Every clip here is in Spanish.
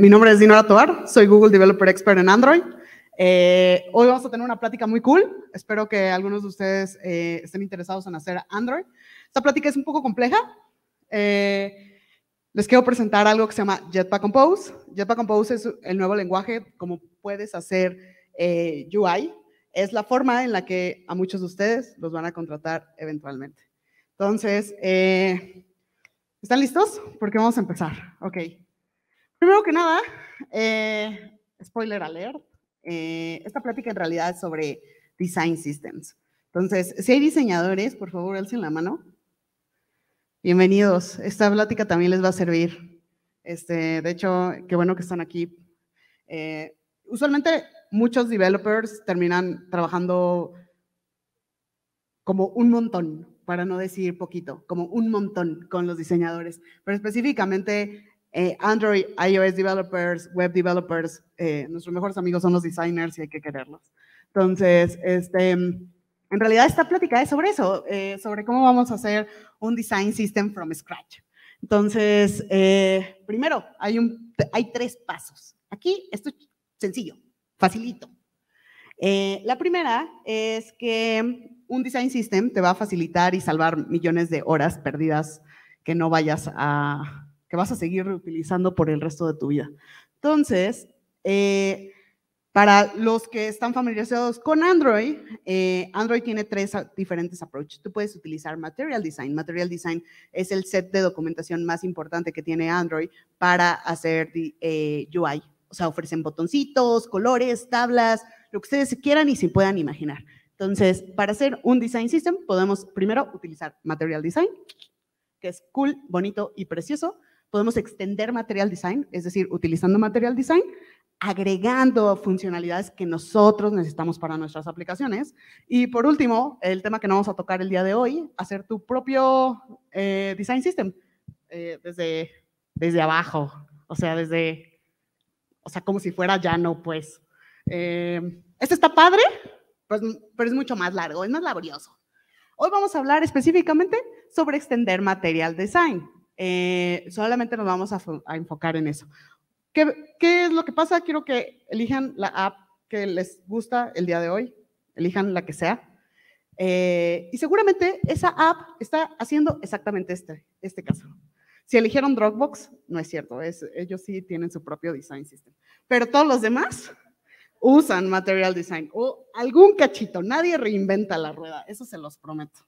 Mi nombre es Dinora Toar, soy Google Developer Expert en Android. Eh, hoy vamos a tener una plática muy cool. Espero que algunos de ustedes eh, estén interesados en hacer Android. Esta plática es un poco compleja. Eh, les quiero presentar algo que se llama Jetpack Compose. Jetpack Compose es el nuevo lenguaje, como puedes hacer UI. Es la forma en la que a muchos de ustedes los van a contratar eventualmente. Entonces, ¿están listos? Porque vamos a empezar. Ok. Primero que nada, eh, spoiler alert, eh, esta plática en realidad es sobre design systems. Entonces, si hay diseñadores, por favor, alcen la mano. Bienvenidos. Esta plática también les va a servir. Este, de hecho, qué bueno que están aquí. Eh, usualmente muchos developers terminan trabajando como un montón, para no decir poquito, como un montón con los diseñadores. Pero específicamente eh, Android, iOS developers, web developers, eh, nuestros mejores amigos son los designers y hay que quererlos. Entonces, este, en realidad esta plática es sobre eso, eh, sobre cómo vamos a hacer un design system from scratch. Entonces, primero, hay, un, hay tres pasos. Aquí, esto es sencillo, facilito. la primera es que un design system te va a facilitar y salvar millones de horas perdidas que no vayas a, que vas a seguir reutilizando por el resto de tu vida. Entonces, eh, para los que están familiarizados con Android, eh, Android tiene tres diferentes approaches. Tú puedes utilizar Material Design. Material Design es el set de documentación más importante que tiene Android para hacer UI. Eh, o sea, ofrecen botoncitos, colores, tablas, lo que ustedes quieran y se puedan imaginar. Entonces, para hacer un design system, podemos primero utilizar Material Design, que es cool, bonito y precioso. Podemos extender material design, es decir, utilizando material design, agregando funcionalidades que nosotros necesitamos para nuestras aplicaciones. Y por último, el tema que no vamos a tocar el día de hoy, hacer tu propio eh, design system eh, desde, desde abajo, o sea, desde, o sea, como si fuera ya no, pues. Eh, este está padre, pues, pero es mucho más largo, es más laborioso. Hoy vamos a hablar específicamente sobre extender material design. Eh, solamente nos vamos a, enfocar en eso. ¿Qué, es lo que pasa? Quiero que elijan la app que les gusta el día de hoy, elijan la que sea. Eh, y seguramente esa app está haciendo exactamente este, este caso. Si eligieron Dropbox, no es cierto, es, ellos sí tienen su propio design system. Pero todos los demás usan Material Design o algún cachito, nadie reinventa la rueda, eso se los prometo.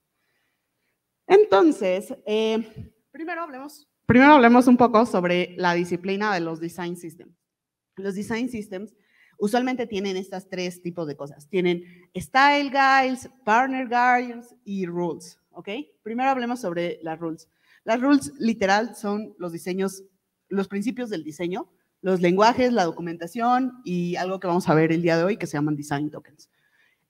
Entonces, eh, Primero hablemos, primero hablemos un poco sobre la disciplina de los design systems. Los design systems usualmente tienen estas tres tipos de cosas. Tienen style guides, partner guides y rules, ¿ok? Primero hablemos sobre las rules. Las rules literal son los diseños, los principios del diseño, los lenguajes, la documentación y algo que vamos a ver el día de hoy que se llaman design tokens.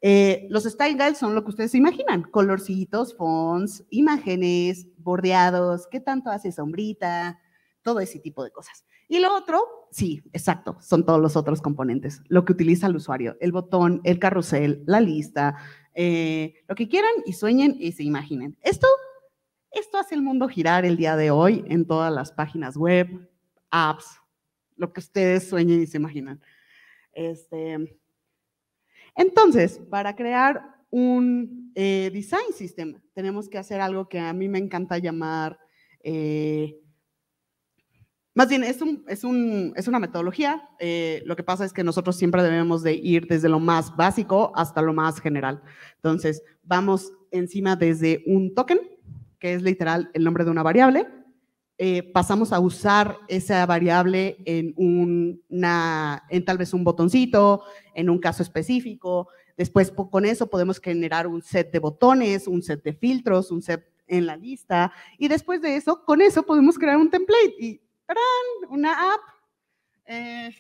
Eh, los style guides son lo que ustedes se imaginan, colorcitos, fonts, imágenes, bordeados, qué tanto hace sombrita, todo ese tipo de cosas. Y lo otro, sí, exacto, son todos los otros componentes, lo que utiliza el usuario, el botón, el carrusel, la lista, eh, lo que quieran y sueñen y se imaginen. Esto, esto hace el mundo girar el día de hoy en todas las páginas web, apps, lo que ustedes sueñen y se imaginan. Este, entonces, para crear un eh, design system, tenemos que hacer algo que a mí me encanta llamar, eh, más bien es, una metodología, eh, lo que pasa es que nosotros siempre debemos de ir desde lo más básico hasta lo más general. Entonces, vamos encima desde un token, que es literal el nombre de una variable, eh, pasamos a usar esa variable en, tal vez un botoncito, en un caso específico. Después con eso podemos generar un set de botones, un set de filtros, un set en la lista. Y después de eso, con eso podemos crear un template y Una app. Eh,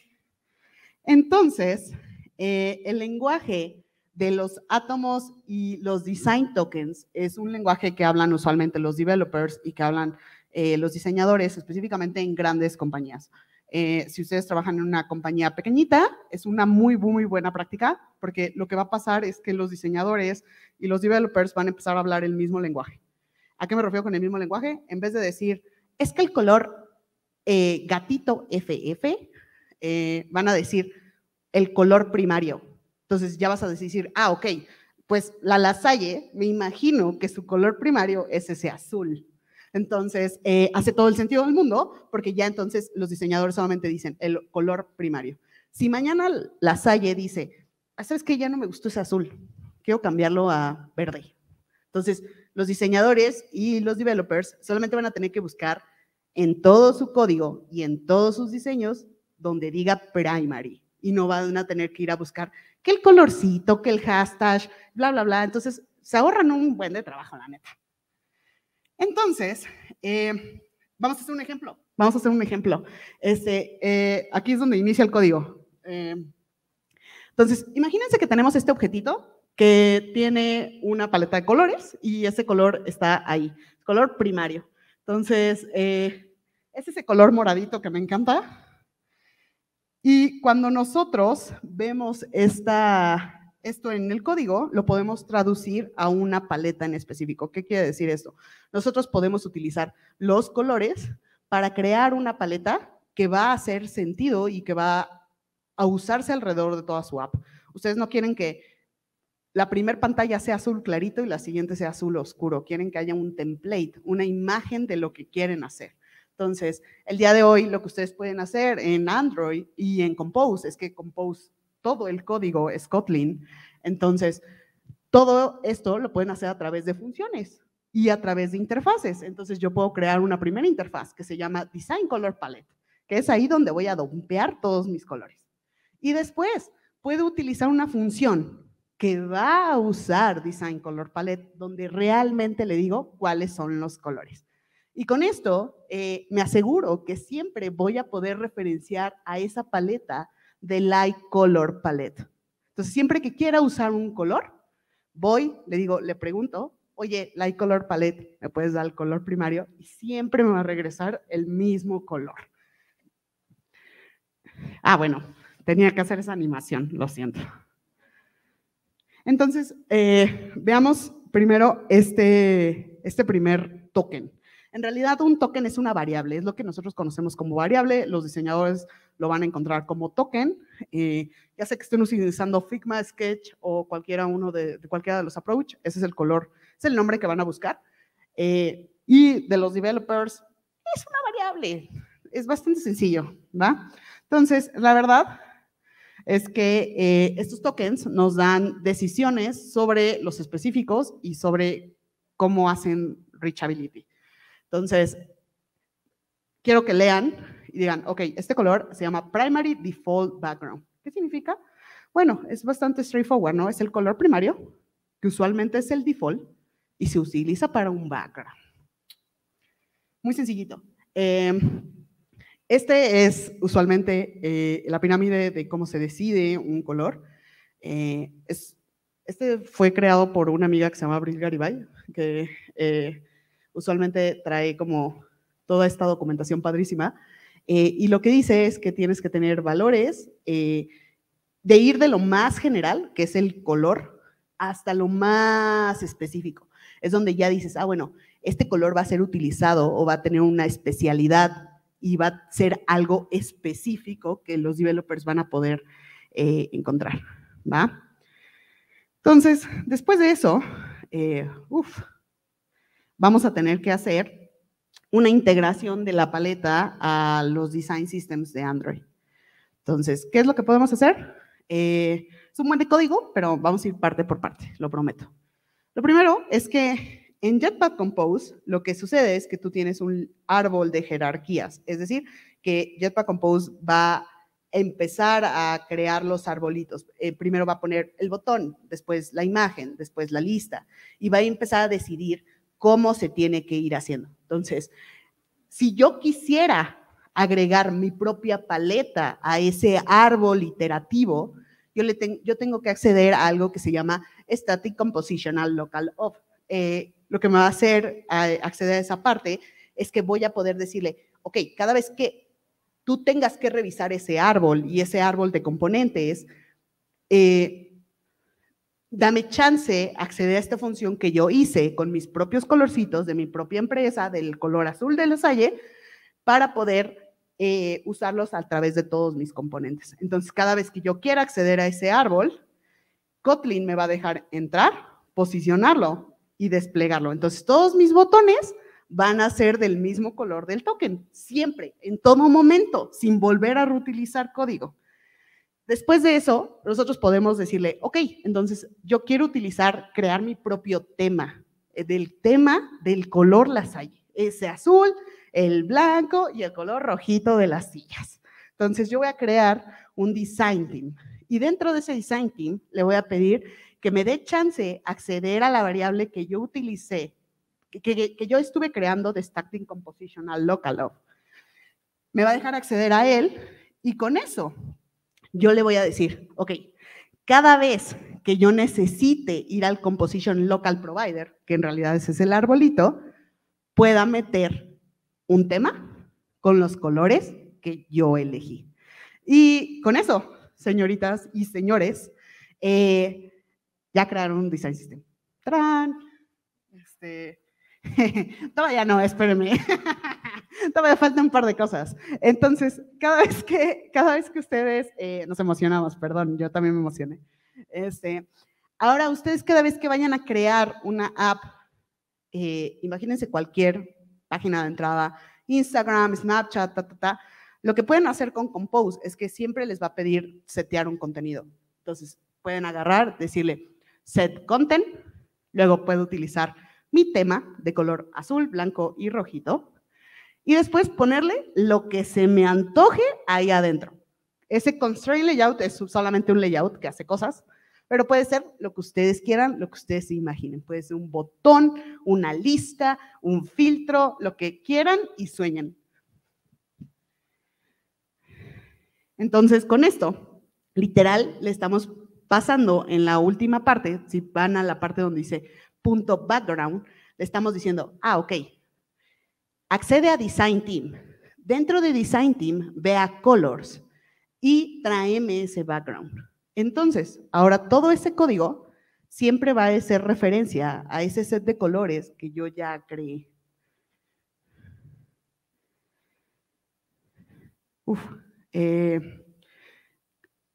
entonces, eh, el lenguaje de los átomos y los design tokens es un lenguaje que hablan usualmente los developers y que hablan eh, los diseñadores, específicamente en grandes compañías. Eh, si ustedes trabajan en una compañía pequeñita, es una muy, muy buena práctica, porque lo que va a pasar es que los diseñadores y los developers van a empezar a hablar el mismo lenguaje. ¿A qué me refiero con el mismo lenguaje? En vez de decir, es que el color eh, gatito FF, van a decir el color primario. Entonces ya vas a decir, ah, ok, pues la lasalle, me imagino que su color primario es ese azul. Entonces, eh, hace todo el sentido del mundo, porque ya entonces los diseñadores solamente dicen el color primario. Si mañana la Salle dice, ah, ¿sabes qué? Ya no me gustó ese azul, quiero cambiarlo a verde. Entonces, los diseñadores y los developers solamente van a tener que buscar en todo su código y en todos sus diseños donde diga primary y no van a tener que ir a buscar que el colorcito, que el hashtag, bla, bla, bla. Entonces, se ahorran un buen de trabajo, la neta. Entonces, eh, vamos a hacer un ejemplo. Vamos a hacer un ejemplo. Este, eh, aquí es donde inicia el código. Eh, entonces, imagínense que tenemos este objetito que tiene una paleta de colores y ese color está ahí, color primario. Entonces, es ese color moradito que me encanta. Y cuando nosotros vemos esta, esto en el código lo podemos traducir a una paleta en específico. ¿Qué quiere decir esto? Nosotros podemos utilizar los colores para crear una paleta que va a hacer sentido y que va a usarse alrededor de toda su app. Ustedes no quieren que la primera pantalla sea azul clarito y la siguiente sea azul oscuro. Quieren que haya un template, una imagen de lo que quieren hacer. Entonces, el día de hoy lo que ustedes pueden hacer en Android y en Compose es que Compose todo el código es Entonces, todo esto lo pueden hacer a través de funciones y a través de interfaces. Entonces, yo puedo crear una primera interfaz que se llama Design Color Palette, que es ahí donde voy a dompear todos mis colores. Y después, puedo utilizar una función que va a usar Design Color Palette, donde realmente le digo cuáles son los colores. Y con esto eh, me aseguro que siempre voy a poder referenciar a esa paleta de Light Color Palette. Entonces, siempre que quiera usar un color, voy, le digo, le pregunto, oye, Light Color Palette, ¿me puedes dar el color primario? Y siempre me va a regresar el mismo color. Ah, bueno, tenía que hacer esa animación, lo siento. Entonces, eh, veamos primero este, este primer token. En realidad, un token es una variable, es lo que nosotros conocemos como variable. Los diseñadores lo van a encontrar como token. Eh, ya sea que estén utilizando Figma, Sketch o cualquiera uno de, cualquiera de los approach, ese es el color, es el nombre que van a buscar. Eh, y de los developers, es una variable, es bastante sencillo, ¿va? Entonces, la verdad es que eh, estos tokens nos dan decisiones sobre los específicos y sobre cómo hacen reachability. Entonces, quiero que lean y digan, ok, este color se llama Primary Default Background. ¿Qué significa? Bueno, es bastante straightforward, ¿no? Es el color primario, que usualmente es el default, y se utiliza para un background. Muy sencillito. Em, este es usualmente eh, la pirámide de cómo se decide un color. Eh, es, este fue creado por una amiga que se llama Abril Garibay, que eh, usualmente trae como toda esta documentación padrísima eh, y lo que dice es que tienes que tener valores eh, de ir de lo más general, que es el color, hasta lo más específico. Es donde ya dices, ah, bueno, este color va a ser utilizado o va a tener una especialidad y va a ser algo específico que los developers van a poder eh, encontrar, ¿va? Entonces, después de eso, vamos a tener que hacer una integración de la paleta a los design systems de Android. Entonces, ¿qué es lo que podemos hacer? Eh, es un buen de código, pero vamos a ir parte por parte, lo prometo. Lo primero es que en Jetpack Compose lo que sucede es que tú tienes un árbol de jerarquías, es decir, que Jetpack Compose va a empezar a crear los arbolitos. Eh, primero va a poner el botón, después la imagen, después la lista, y va a empezar a decidir cómo se tiene que ir haciendo. Entonces, si yo quisiera agregar mi propia paleta a ese árbol iterativo, yo, le yo tengo que acceder a algo que se llama Static Compositional Local Of. Eh, lo que me va a hacer acceder a esa parte es que voy a poder decirle, ok, cada vez que tú tengas que revisar ese árbol y ese árbol de componentes, eh, dame chance acceder a esta función que yo hice con mis propios colorcitos de mi propia empresa, del color azul de la Salle, para poder eh, usarlos a través de todos mis componentes. Entonces, cada vez que yo quiera acceder a ese árbol, Kotlin me va a dejar entrar, posicionarlo y desplegarlo. Entonces, todos mis botones van a ser del mismo color del token, siempre, en todo momento, sin volver a reutilizar código. Después de eso, nosotros podemos decirle, ok, entonces yo quiero utilizar, crear mi propio tema, eh, del tema del color las hay, ese azul, el blanco y el color rojito de las sillas. Entonces yo voy a crear un design team y dentro de ese design team le voy a pedir que me dé chance acceder a la variable que yo utilicé, que, yo estuve creando de Stacking Compositional Local. Me va a dejar acceder a él y con eso yo le voy a decir, ok, cada vez que yo necesite ir al Composition Local Provider, que en realidad ese es el arbolito, pueda meter un tema con los colores que yo elegí. Y con eso, señoritas y señores, eh, ya crearon un design system. ¡Tarán! Este, todavía no, espérenme. Todavía faltan un par de cosas. Entonces, cada vez que, cada vez que ustedes, eh, nos emocionamos, perdón, yo también me emocioné. Este, ahora, ustedes cada vez que vayan a crear una app, eh, imagínense cualquier página de entrada, Instagram, Snapchat, ta, lo que pueden hacer con Compose es que siempre les va a pedir setear un contenido. Entonces, pueden agarrar, decirle set content, luego puedo utilizar mi tema de color azul, blanco y rojito y después ponerle lo que se me antoje ahí adentro. Ese constraint layout es solamente un layout que hace cosas, pero puede ser lo que ustedes quieran, lo que ustedes se imaginen. Puede ser un botón, una lista, un filtro, lo que quieran y sueñen. Entonces, con esto, literal, le estamos pasando en la última parte, si van a la parte donde dice punto background, le estamos diciendo, ah, ok, Accede a Design Team. Dentro de Design Team, ve a Colors y tráeme ese background. Entonces, ahora todo ese código siempre va a ser referencia a ese set de colores que yo ya creé. Uf, eh,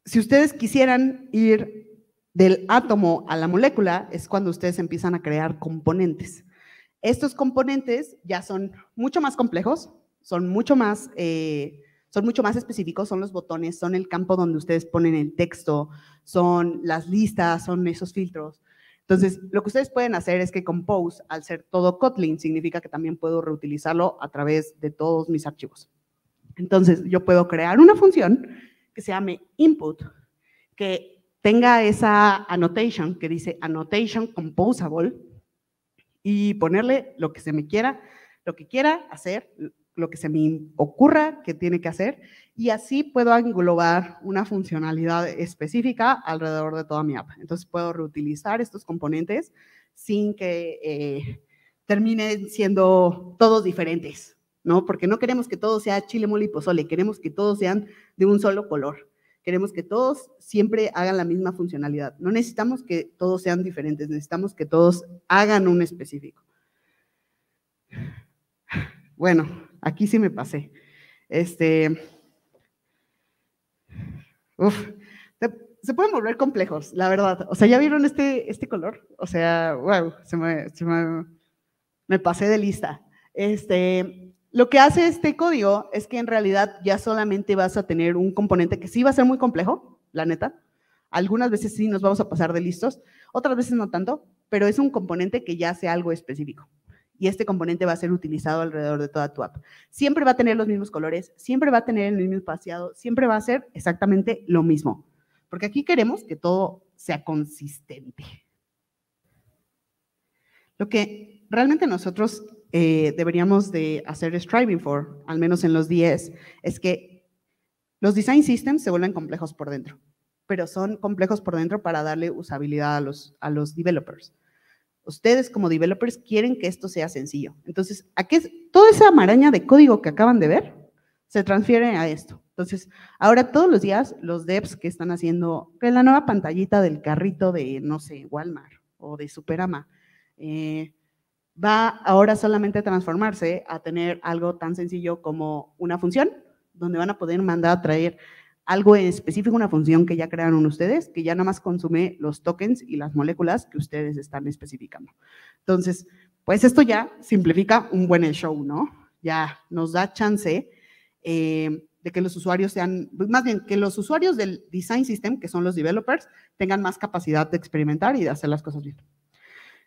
si ustedes quisieran ir del átomo a la molécula, es cuando ustedes empiezan a crear componentes. Estos componentes ya son mucho más complejos, son mucho más, eh, son mucho más específicos, son los botones, son el campo donde ustedes ponen el texto, son las listas, son esos filtros. Entonces, lo que ustedes pueden hacer es que Compose, al ser todo Kotlin, significa que también puedo reutilizarlo a través de todos mis archivos. Entonces, yo puedo crear una función que se llame input, que tenga esa annotation que dice annotation composable, y ponerle lo que se me quiera, lo que quiera hacer, lo que se me ocurra que tiene que hacer y así puedo englobar una funcionalidad específica alrededor de toda mi app. Entonces puedo reutilizar estos componentes sin que eh, terminen siendo todos diferentes, ¿no? Porque no queremos que todo sea chile, mole y pozole, queremos que todos sean de un solo color. Queremos que todos siempre hagan la misma funcionalidad. No necesitamos que todos sean diferentes, necesitamos que todos hagan un específico. Bueno, aquí sí me pasé. Este. Uf, se pueden volver complejos, la verdad. O sea, ¿ya vieron este, este color? O sea, wow, se me, me pasé de lista. Este, lo que hace este código es que en realidad ya solamente vas a tener un componente que sí va a ser muy complejo, la neta. Algunas veces sí nos vamos a pasar de listos, otras veces no tanto, pero es un componente que ya hace algo específico. Y este componente va a ser utilizado alrededor de toda tu app. Siempre va a tener los mismos colores, siempre va a tener el mismo espaciado, siempre va a ser exactamente lo mismo. Porque aquí queremos que todo sea consistente. Lo que realmente nosotros eh, deberíamos de hacer striving for, al menos en los 10, es que los design systems se vuelven complejos por dentro, pero son complejos por dentro para darle usabilidad a los, a los developers. Ustedes como developers quieren que esto sea sencillo. Entonces, ¿a qué, toda esa maraña de código que acaban de ver se transfiere a esto. Entonces, ahora todos los días los devs que están haciendo que la nueva pantallita del carrito de, no sé, Walmart o de Superama, eh, va ahora solamente a transformarse a tener algo tan sencillo como una función, donde van a poder mandar a traer algo específico, una función que ya crearon ustedes, que ya nada más consume los tokens y las moléculas que ustedes están especificando. Entonces, pues esto ya simplifica un buen show, ¿no? Ya nos da chance eh, de que los usuarios sean, pues más bien, que los usuarios del design system, que son los developers, tengan más capacidad de experimentar y de hacer las cosas bien.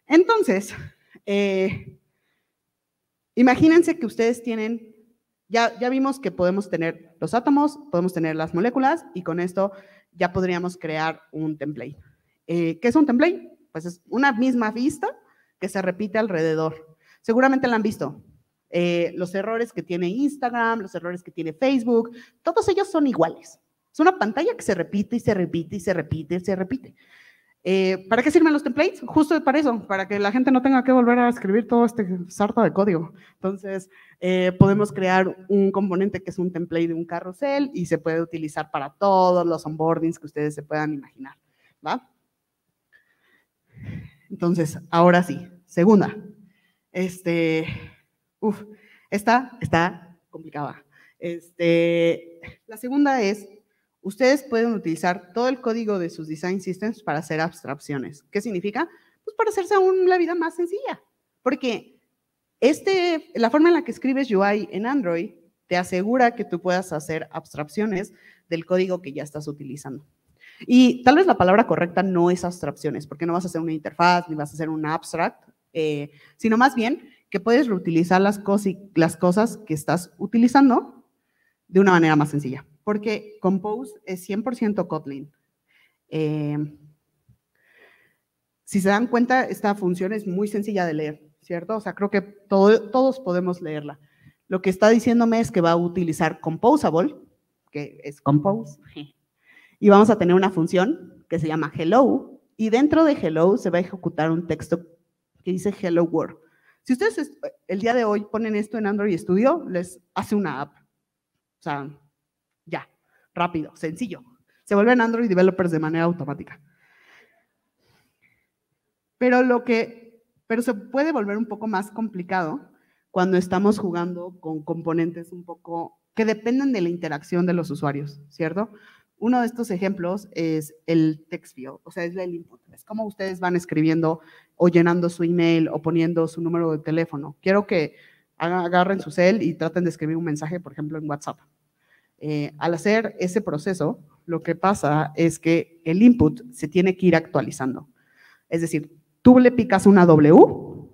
Entonces, eh, imagínense que ustedes tienen, ya, ya vimos que podemos tener los átomos, podemos tener las moléculas y con esto ya podríamos crear un template. Eh, ¿Qué es un template? Pues es una misma vista que se repite alrededor. Seguramente la han visto. Eh, los errores que tiene Instagram, los errores que tiene Facebook, todos ellos son iguales. Es una pantalla que se repite y se repite y se repite y se repite. Eh, ¿Para qué sirven los templates? Justo para eso, para que la gente no tenga que volver a escribir todo este sarta de código. Entonces, eh, podemos crear un componente que es un template de un carrusel y se puede utilizar para todos los onboardings que ustedes se puedan imaginar. Entonces, ahora sí, segunda. Este, esta está complicada. Este, la segunda es Ustedes pueden utilizar todo el código de sus design systems para hacer abstracciones. ¿Qué significa? Pues para hacerse aún la vida más sencilla. Porque este, la forma en la que escribes UI en Android te asegura que tú puedas hacer abstracciones del código que ya estás utilizando. Y tal vez la palabra correcta no es abstracciones, porque no vas a hacer una interfaz ni vas a hacer un abstract, eh, sino más bien que puedes reutilizar las cosas que estás utilizando de una manera más sencilla porque Compose es 100% Kotlin. Eh, si se dan cuenta, esta función es muy sencilla de leer, ¿cierto? O sea, creo que todos podemos leerla. Lo que está diciéndome es que va a utilizar Composable, que es Compose, y vamos a tener una función que se llama Hello, y dentro de Hello se va a ejecutar un texto que dice Hello World. Si ustedes el día de hoy ponen esto en Android Studio, les hace una app. O sea, ya, rápido, sencillo. Se vuelven Android developers de manera automática. Pero lo que, pero se puede volver un poco más complicado cuando estamos jugando con componentes un poco que dependen de la interacción de los usuarios, ¿cierto? Uno de estos ejemplos es el text field, o sea, es el input. Es como ustedes van escribiendo o llenando su email o poniendo su número de teléfono. Quiero que agarren su cel y traten de escribir un mensaje, por ejemplo, en WhatsApp, eh, al hacer ese proceso, lo que pasa es que el input se tiene que ir actualizando. Es decir, tú le picas una W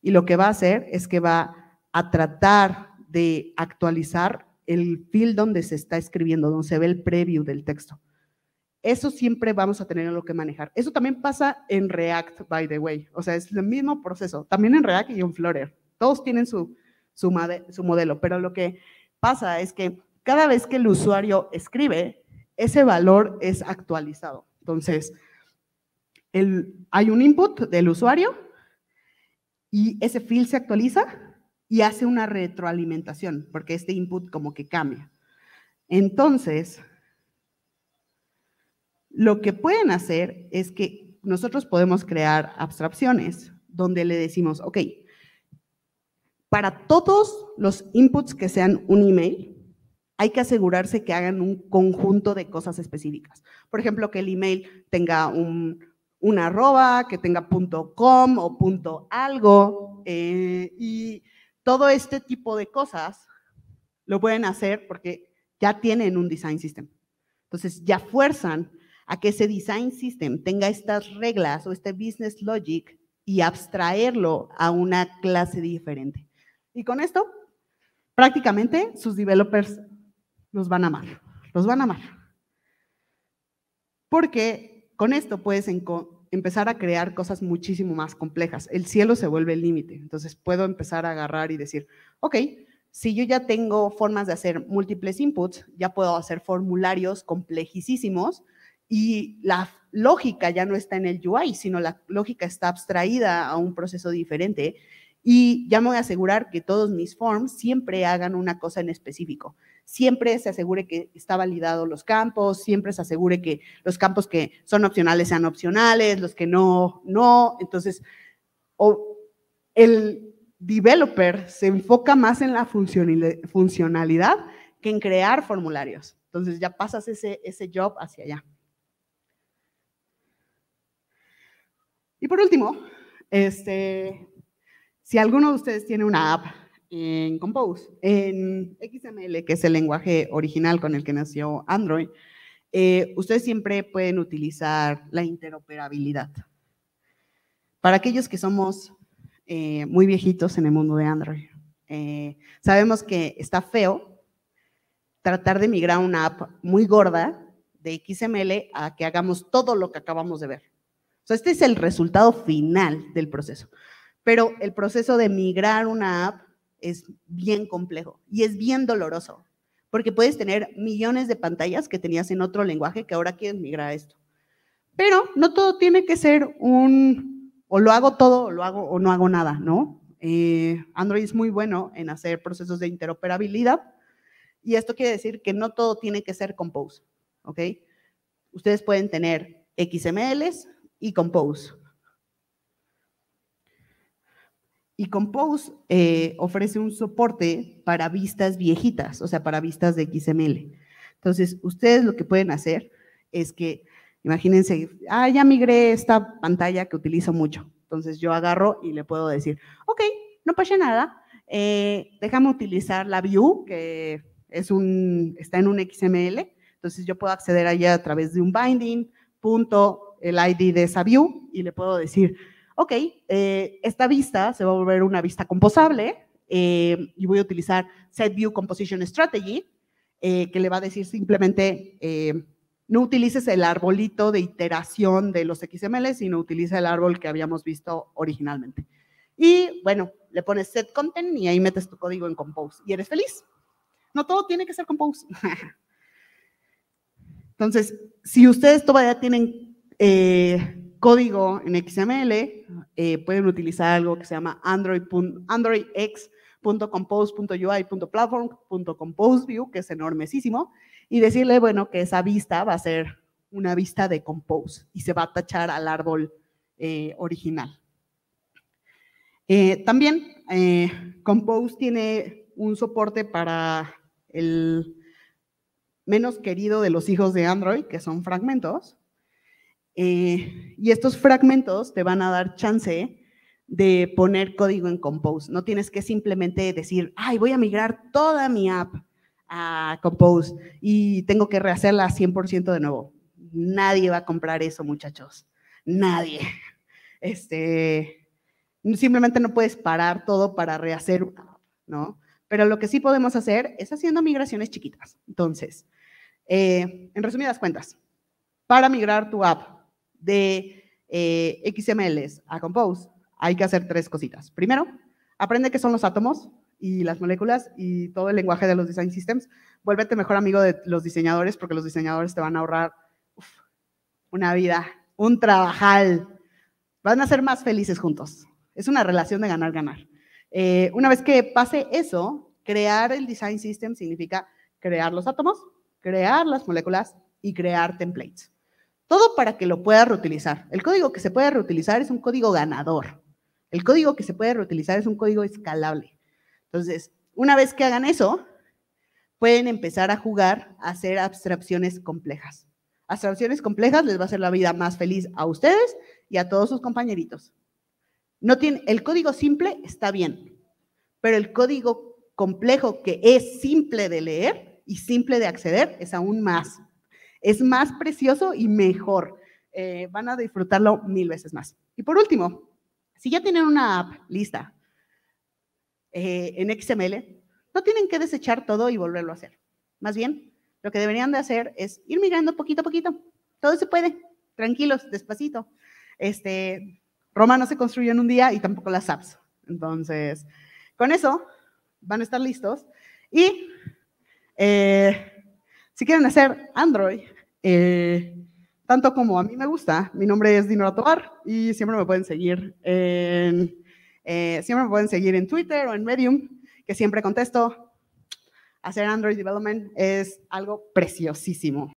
y lo que va a hacer es que va a tratar de actualizar el field donde se está escribiendo, donde se ve el preview del texto. Eso siempre vamos a tener lo que manejar. Eso también pasa en React, by the way. O sea, es el mismo proceso. También en React y en Flutter. Todos tienen su, su modelo, pero lo que pasa es que cada vez que el usuario escribe, ese valor es actualizado. Entonces, hay un input del usuario y ese field se actualiza y hace una retroalimentación, porque este input como que cambia. Entonces, lo que pueden hacer es que nosotros podemos crear abstracciones donde le decimos, ok, para todos los inputs que sean un email, hay que asegurarse que hagan un conjunto de cosas específicas. Por ejemplo, que el email tenga un, arroba, que tenga punto .com o punto .algo eh, y todo este tipo de cosas lo pueden hacer porque ya tienen un design system. Entonces ya fuerzan a que ese design system tenga estas reglas o este business logic y abstraerlo a una clase diferente. Y con esto, prácticamente sus developers los van a amar, los van a amar. Porque con esto puedes empezar a crear cosas muchísimo más complejas. El cielo se vuelve el límite. Entonces puedo empezar a agarrar y decir, ok, si yo ya tengo formas de hacer múltiples inputs, ya puedo hacer formularios complejísimos y la lógica ya no está en el UI, sino la lógica está abstraída a un proceso diferente y ya me voy a asegurar que todos mis forms siempre hagan una cosa en específico. Siempre se asegure que está validado los campos, siempre se asegure que los campos que son opcionales sean opcionales, los que no, no. Entonces, el developer se enfoca más en la funcionalidad que en crear formularios. Entonces ya pasas ese, ese job hacia allá. Y por último, este, si alguno de ustedes tiene una app en Compose, en XML, que es el lenguaje original con el que nació Android, eh, ustedes siempre pueden utilizar la interoperabilidad. Para aquellos que somos eh, muy viejitos en el mundo de Android, eh, sabemos que está feo tratar de migrar una app muy gorda de XML a que hagamos todo lo que acabamos de ver. este es el resultado final del proceso. Pero el proceso de migrar una app es bien complejo y es bien doloroso, porque puedes tener millones de pantallas que tenías en otro lenguaje que ahora quieres migrar a esto. Pero no todo tiene que ser un, o lo hago todo, o lo hago, o no hago nada, ¿no? Eh, Android es muy bueno en hacer procesos de interoperabilidad y esto quiere decir que no todo tiene que ser Compose, ¿ok? Ustedes pueden tener XMLs y Compose Y Compose eh, ofrece un soporte para vistas viejitas, o sea, para vistas de XML. Entonces, ustedes lo que pueden hacer es que, imagínense, ah, ya migré esta pantalla que utilizo mucho. Entonces, yo agarro y le puedo decir, ok, no pasa nada, eh, déjame utilizar la view, que está en un XML. Entonces, yo puedo acceder allá a través de un binding, punto, el ID de esa view, y le puedo decir, ok, eh, esta vista se va a volver una vista composable eh, y voy a utilizar Set View Composition Strategy, eh, que le va a decir simplemente, no utilices el arbolito de iteración de los XML, sino utiliza el árbol que habíamos visto originalmente. Y bueno, le pones Set Content y ahí metes tu código en Compose y eres feliz. No todo tiene que ser Compose. Entonces, si ustedes todavía tienen código en XML, eh, pueden utilizar algo que se llama Android, que es enormesísimo, y decirle, bueno, que esa vista va a ser una vista de compose y se va a tachar al árbol eh, original. Eh, también compose tiene un soporte para el menos querido de los hijos de Android, que son fragmentos, eh, y estos fragmentos te van a dar chance de poner código en Compose. No tienes que simplemente decir, ay, voy a migrar toda mi app a Compose y tengo que rehacerla 100% de nuevo. Nadie va a comprar eso, muchachos. Nadie. Este, simplemente no puedes parar todo para rehacer una app, ¿no? Pero lo que sí podemos hacer es haciendo migraciones chiquitas. Entonces, eh, en resumidas cuentas, para migrar tu app de eh, XMLs a Compose, hay que hacer tres cositas. Primero, aprende qué son los átomos y las moléculas y todo el lenguaje de los design systems. Vuélvete mejor amigo de los diseñadores porque los diseñadores te van a ahorrar una vida, un trabajal. Van a ser más felices juntos. Es una relación de ganar-ganar. Eh, una vez que pase eso, crear el design system significa crear los átomos, crear las moléculas y crear templates. Todo para que lo pueda reutilizar. El código que se puede reutilizar es un código ganador. El código que se puede reutilizar es un código escalable. Entonces, una vez que hagan eso, pueden empezar a jugar a hacer abstracciones complejas. Abstracciones complejas les va a hacer la vida más feliz a ustedes y a todos sus compañeritos. No tiene, el código simple está bien, pero el código complejo que es simple de leer y simple de acceder es aún más. Es más precioso y mejor. Eh, van a disfrutarlo mil veces más. Y por último, si ya tienen una app lista eh, en XML, no tienen que desechar todo y volverlo a hacer. Más bien, lo que deberían de hacer es ir migrando poquito a poquito. Todo se puede, tranquilos, despacito. Este, Roma no se construyó en un día y tampoco las apps. Entonces, con eso van a estar listos. Y eh, si quieren hacer Android, eh, tanto como a mí me gusta, mi nombre es Dinora Tobar y siempre me pueden seguir eh, siempre me pueden seguir en Twitter o en Medium, que siempre contesto. Hacer Android Development es algo preciosísimo.